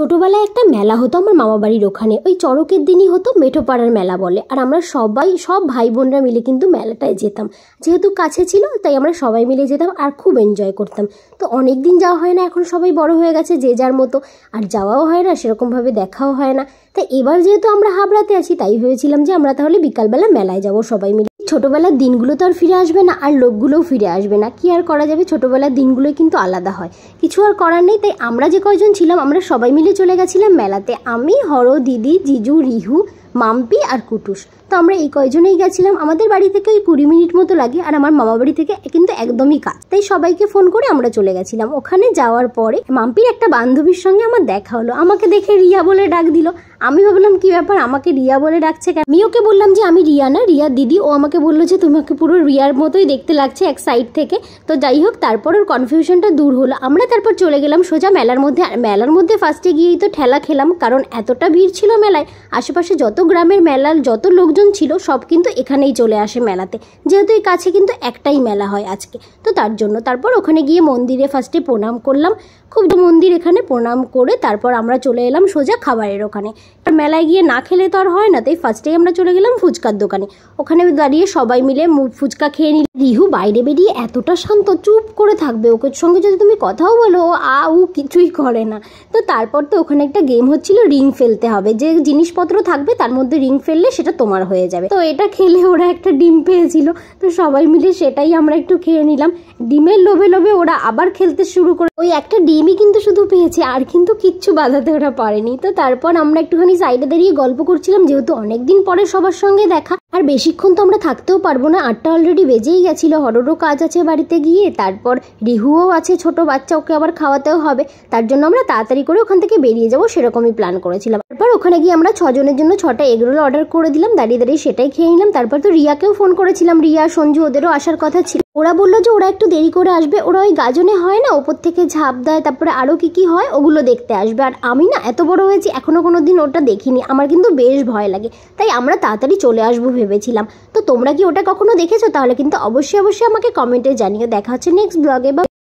ছোটোবেলায় একটা মেলা হতো আমার মামা বাড়ির ওখানে ওই চড়কের দিনই হতো মেঠোপাড়ার মেলা বলে আর আমরা সবাই সব ভাই বোনরা মিলে কিন্তু মেলাটায় যেতাম যেহেতু কাছে ছিল তাই আমরা সবাই মিলে যেতাম আর খুব এনজয় করতাম তো অনেক দিন যাওয়া হয় না এখন সবাই বড় হয়ে গেছে যে যার মতো আর যাওয়াও হয় না সেরকমভাবে দেখাও হয় না তাই এবার যেহেতু আমরা হাবড়াতে আছি তাই ভেবেছিলাম যে আমরা তাহলে বিকালবেলা মেলায় যাব সবাই মিলে ছোটোবেলার দিনগুলো তো আর ফিরে আসবে না আর লোকগুলোও ফিরে আসবে না কি আর করা যাবে ছোটোবেলার দিনগুলো কিন্তু আলাদা হয় কিছু আর করার নেই তাই আমরা যে কয়জন ছিলাম আমরা সবাই মিলে মিলে চলে গেছিলাম মেলাতে আমি হর দিদি জিজু রিহু মাম্পি আর কুটুস তো আমরা এই কয়জনেই গেছিলাম আমাদের বাড়ি থেকে ওই কুড়ি মিনিট মতো লাগে আর আমার মামা বাড়ি থেকে কিন্তু একদমই কাজ তাই সবাইকে ফোন করে আমরা চলে গেছিলাম ওখানে যাওয়ার পরে মাম্পির একটা বান্ধবীর সঙ্গে আমার দেখা হলো আমাকে দেখে রিয়া বলে ডাক দিল আমি ভাবলাম কি ব্যাপার আমাকে রিয়া বলে ডাকছে কেন আমি ওকে বললাম যে আমি রিয়া না রিয়া দিদি ও আমাকে বললো যে তোমাকে পুরো রিয়ার মতোই দেখতে লাগছে এক সাইড থেকে তো যাই হোক তারপর ওর কনফিউশনটা দূর হলো আমরা তারপর চলে গেলাম সোজা মেলার মধ্যে আর মেলার মধ্যে ফার্স্টে গিয়েই তো ঠেলা খেলাম কারণ এতটা ভিড় ছিল মেলায় আশেপাশে যত গ্রামের মেলার যত লোকজন আয়োজন ছিল সব কিন্তু এখানেই চলে আসে মেলাতে যেহেতু এই কাছে কিন্তু একটাই মেলা হয় আজকে তো তার জন্য তারপর ওখানে গিয়ে মন্দিরে ফার্স্টে প্রণাম করলাম খুব মন্দির এখানে প্রণাম করে তারপর আমরা চলে এলাম সোজা খাবারের ওখানে মেলায় গিয়ে না খেলে তো আর হয় না তাই ফার্স্টেই আমরা চলে গেলাম ফুচকার দোকানে ওখানে দাঁড়িয়ে সবাই মিলে ফুচকা খেয়ে নিল রিহু বাইরে বেরিয়ে এতটা শান্ত চুপ করে থাকবে ওকে সঙ্গে যদি তুমি কথাও বলো আ উ কিছুই করে না তো তারপর তো ওখানে একটা গেম হচ্ছিল রিং ফেলতে হবে যে জিনিসপত্র থাকবে তার মধ্যে রিং ফেললে সেটা তোমার হয়ে যাবে তো এটা খেলে ওরা একটা ডিম পেয়েছিল তো সবাই মিলে সেটাই আমরা একটু খেয়ে নিলাম ডিমের লোভে লোভে ওরা আবার খেলতে শুরু করে ওই একটা ডিমই কিন্তু শুধু পেয়েছে আর কিন্তু কিচ্ছু বাধাতে ওরা পারেনি তো তারপর আমরা একটুখানি সাইডে দাঁড়িয়ে গল্প করছিলাম যেহেতু অনেকদিন পরে সবার সঙ্গে দেখা আর বেশিক্ষণ তো আমরা থাকতেও পারবো না আটটা অলরেডি বেজেই গেছিলো হররও কাজ আছে বাড়িতে গিয়ে তারপর রিহুও আছে ছোট বাচ্চা ওকে আবার খাওয়াতেও হবে তার জন্য আমরা তাড়াতাড়ি করে ওখান থেকে বেরিয়ে যাবো সেরকমই প্ল্যান করেছিলাম তারপর ওখানে গিয়ে আমরা ছজনের জন্য ছটা এগরোল অর্ডার করে দিলাম দাঁড়িয়ে দাঁড়িয়ে সেটাই খেয়ে নিলাম তারপর তো রিয়াকেও ফোন করেছিলাম রিয়া সঞ্জু ওদেরও আসার কথা ছিল ওরা বললো যে ওরা একটু দেরি করে আসবে ওরা ওই গাজনে হয় না ওপর থেকে ঝাঁপ দেয় তারপরে আরও কি কি হয় ওগুলো দেখতে আসবে আর আমি না এত বড় হয়েছি এখনও কোনো দিন ওটা দেখিনি আমার কিন্তু বেশ ভয় লাগে তাই আমরা তাড়াতাড়ি চলে আসবো ভেবেছিলাম তো তোমরা কি ওটা কখনো দেখেছো তাহলে কিন্তু অবশ্যই অবশ্যই আমাকে কমেন্টে জানিয়ে দেখা হচ্ছে নেক্সট ব্লগে বা